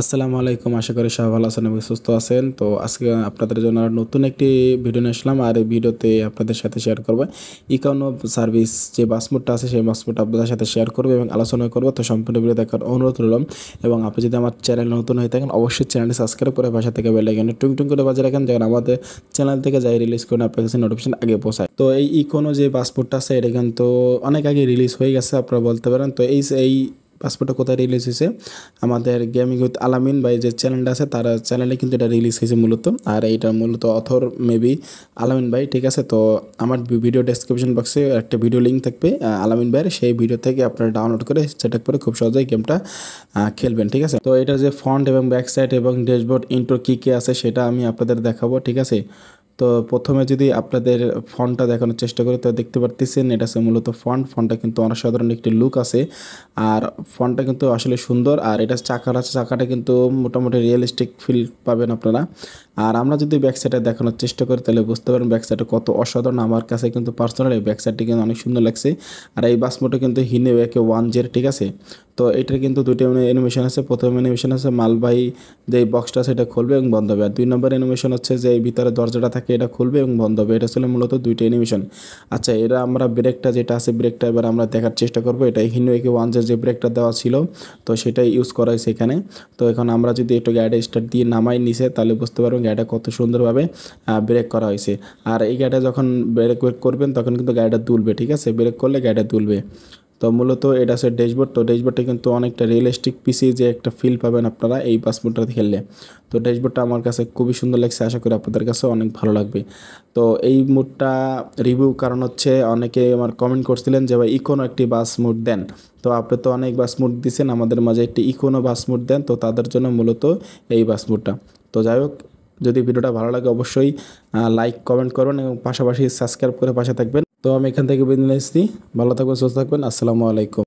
আসসালামু আলাইকুম আশা করি সবাই ভালো আছেন এবং সুস্থ আছেন তো আজকে আপনাদের জন্য নতুন একটি ভিডিও নিয়ে আসলাম আর এই ভিডিওতে আপনাদের সাথে শেয়ার করবো ইকোনো সার্ভিস যে বাসমোটটা আছে সেই বাসমোটটা আপনাদের সাথে শেয়ার করবো এবং আলোচনা করবো তো সম্পূর্ণ ভিডিও দেখার অনুরোধ রইলাম এবং আপনি যদি আমার চ্যানেল নতুন হয়ে থাকেন অবশ্যই চ্যানেলটি সাবস্ক্রাইব করে বাসা থেকে বেল আইকনে টুং টুং করে বাজে রাখেন যখন আমাদের চ্যানেল থেকে যাই রিলিজ করেন আপনার কাছে নোটিফিকেশন আগে পৌঁছায় তো এই ইকোনো যে পাসপোর্টটা আছে এটা কিন্তু অনেক আগে রিলিজ হয়ে গেছে আপনারা বলতে পারেন তো এই এই পাসপোর্টটা কোথায় রিলিজ হয়েছে আমাদের গেমিং উইথ আলামিন বা যে চ্যানেলটা আছে তার চ্যানেলে কিন্তু এটা রিলিজ হয়েছে মূলত আর এইটা মূলত অথর মেবি আলামিন ভাই ঠিক আছে তো আমার ভিডিও ডেসক্রিপশন বক্সে একটা ভিডিও লিঙ্ক থাকবে আলামিন ভাইয়ের সেই ভিডিও থেকে আপনারা ডাউনলোড করে সেটা করে খুব সহজেই গেমটা খেলবেন ঠিক আছে তো এটার যে ফন্ট এবং ব্যাক সাইড এবং ড্যাশবোর্ড ইন্টোর কী কী আছে সেটা আমি আপনাদের দেখাবো ঠিক আছে তো প্রথমে যদি আপনাদের ফন্টটা দেখানোর চেষ্টা করি তো দেখতে পারতেছেন এটা আছে মূলত ফন্ট ফন্টটা কিন্তু অসাধারণ একটি লুক আছে আর ফন্টটা কিন্তু আসলে সুন্দর আর এটা চাকার আছে চাকাটা কিন্তু মোটামুটি রিয়েলিস্টিক ফিল পাবেন আপনারা আর আমরা যদি ব্যাকসাইডে দেখানোর চেষ্টা করি তাহলে বুঝতে পারেন ব্যাকসাইডটা কত অসাধারণ আমার কাছে কিন্তু পার্সোনাল এই ব্যাকসাইডটি কিন্তু অনেক সুন্দর লাগছে আর এই বাসমোটা কিন্তু হিনে ওয়েকে ওয়ান জের ঠিক আছে তো এটার কিন্তু দুইটা অ্যানিমেশন আছে প্রথম অ্যানিমেশন আছে মালবাহী যে বক্সটা সেটা খুলবে এবং বন্ধ হবে আর দুই নম্বর অ্যানিমেশন হচ্ছে যে ভিতরে দরজাটা থাকে থাকে এটা খুলবে এবং বন্ধ হবে এটা ছিল মূলত দুইটা অ্যানিমেশন আচ্ছা এরা আমরা ব্রেকটা যেটা আছে ব্রেকটা এবার আমরা দেখার চেষ্টা করবো এটা হিনো একে ওয়ান যে ব্রেকটা দেওয়া ছিল তো সেটাই ইউজ করা হয়েছে এখানে তো এখন আমরা যদি একটু গাড়িটা স্টার্ট দিয়ে নামাই নিছে তাহলে বুঝতে পারবেন গাড়িটা কত সুন্দরভাবে ব্রেক করা হয়েছে আর এই গাড়িটা যখন ব্রেক ব্রেক করবেন তখন কিন্তু গাড়িটা দুলবে ঠিক আছে ব্রেক করলে গাড়িটা দুলবে তো মূলত এটা আছে ড্যাশবোর্ড তো ড্যাশবোর্ডটা কিন্তু অনেকটা রিয়েলিস্টিক পিসি যে একটা ফিল পাবেন আপনারা এই পাসপোর্টটা খেললে তো ড্যাশবোর্ডটা আমার কাছে খুবই সুন্দর লাগছে আশা করি আপনাদের কাছে অনেক ভালো লাগবে তো এই মুডটা রিভিউ কারণ হচ্ছে অনেকে আমার কমেন্ট করছিলেন যে ভাই ইকোনো একটি বাস মুড দেন তো আপনি তো অনেক বাস মুড দিয়েছেন আমাদের মাঝে একটি ইকোনো বাস মুড দেন তো তাদের জন্য মূলত এই বাস মুডটা তো যাই হোক যদি ভিডিওটা ভালো লাগে অবশ্যই লাইক কমেন্ট করবেন এবং পাশাপাশি সাবস্ক্রাইব করে পাশে থাকবেন তো আমি এখান থেকে বিদায় নিচ্ছি ভালো থাকবেন সুস্থ থাকবেন আসসালামু আলাইকুম